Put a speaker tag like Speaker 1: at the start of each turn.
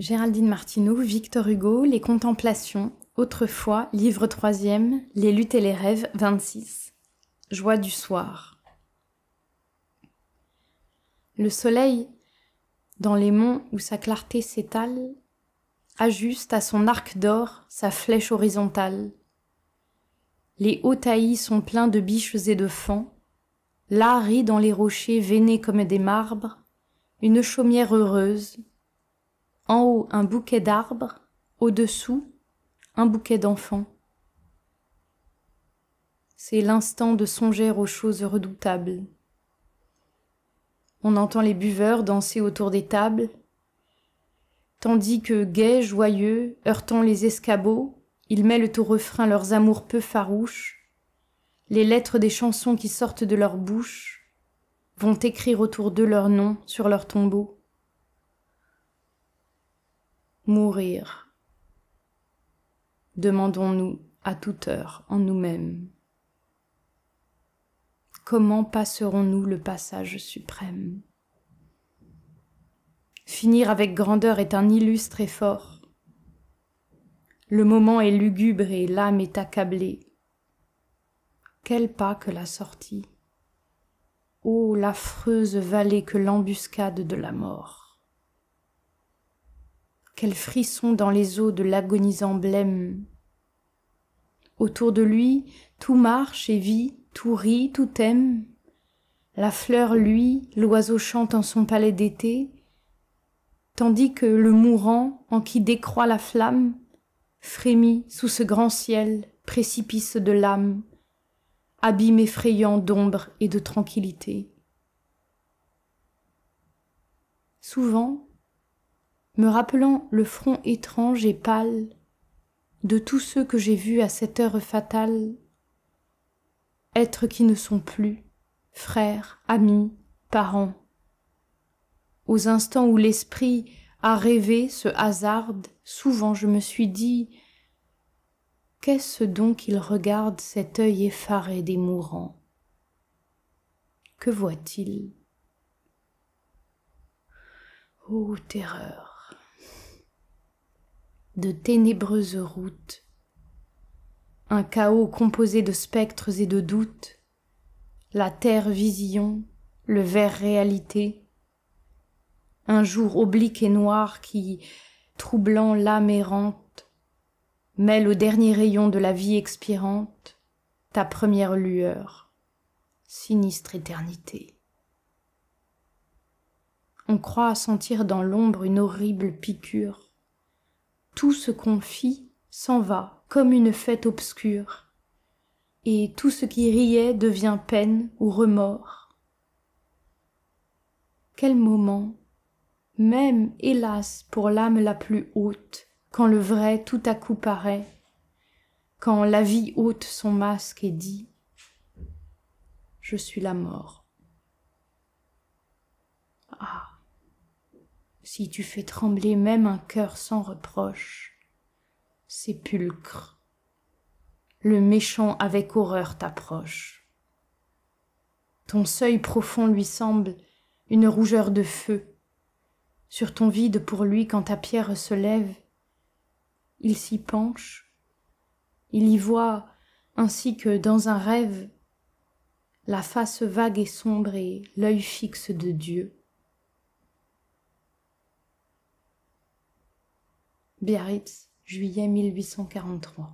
Speaker 1: Géraldine Martineau, Victor Hugo, Les Contemplations, Autrefois, livre 3 Les luttes et les rêves, 26. Joie du soir. Le soleil, dans les monts où sa clarté s'étale, ajuste à son arc d'or sa flèche horizontale. Les hauts taillis sont pleins de biches et de fans, là rit dans les rochers veinés comme des marbres, une chaumière heureuse, en haut, un bouquet d'arbres, au-dessous, un bouquet d'enfants. C'est l'instant de songer aux choses redoutables. On entend les buveurs danser autour des tables, tandis que, gais, joyeux, heurtant les escabeaux, ils mêlent au refrain leurs amours peu farouches, les lettres des chansons qui sortent de leur bouche, vont écrire autour d'eux leurs noms sur leurs tombeaux mourir. Demandons-nous à toute heure en nous-mêmes. Comment passerons-nous le passage suprême Finir avec grandeur est un illustre effort. Le moment est lugubre et l'âme est accablée. Quel pas que la sortie Ô oh, l'affreuse vallée que l'embuscade de la mort quel frisson dans les eaux de l'agonisant blême. Autour de lui, tout marche et vit, tout rit, tout aime. La fleur lui, l'oiseau chante en son palais d'été, tandis que le mourant, en qui décroît la flamme, frémit sous ce grand ciel, précipice de l'âme, abîme effrayant d'ombre et de tranquillité. Souvent, me rappelant le front étrange et pâle de tous ceux que j'ai vus à cette heure fatale, êtres qui ne sont plus, frères, amis, parents. Aux instants où l'esprit a rêvé ce hasard, souvent je me suis dit Qu'est-ce donc il regarde cet œil effaré des mourants Que voit-il Oh terreur de ténébreuses routes, un chaos composé de spectres et de doutes, la terre vision, le verre réalité, un jour oblique et noir qui, troublant l'âme errante, mêle au dernier rayon de la vie expirante ta première lueur, sinistre éternité. On croit sentir dans l'ombre une horrible piqûre, tout ce qu'on fit s'en va comme une fête obscure, et tout ce qui riait devient peine ou remords. Quel moment, même hélas pour l'âme la plus haute, quand le vrai tout à coup paraît, quand la vie ôte son masque et dit ⁇ Je suis la mort ⁇ si tu fais trembler même un cœur sans reproche. Sépulcre, le méchant avec horreur t'approche. Ton seuil profond lui semble une rougeur de feu. Sur ton vide pour lui, quand ta pierre se lève, il s'y penche, il y voit, ainsi que dans un rêve, la face vague et sombre et l'œil fixe de Dieu. Biarritz, juillet 1843.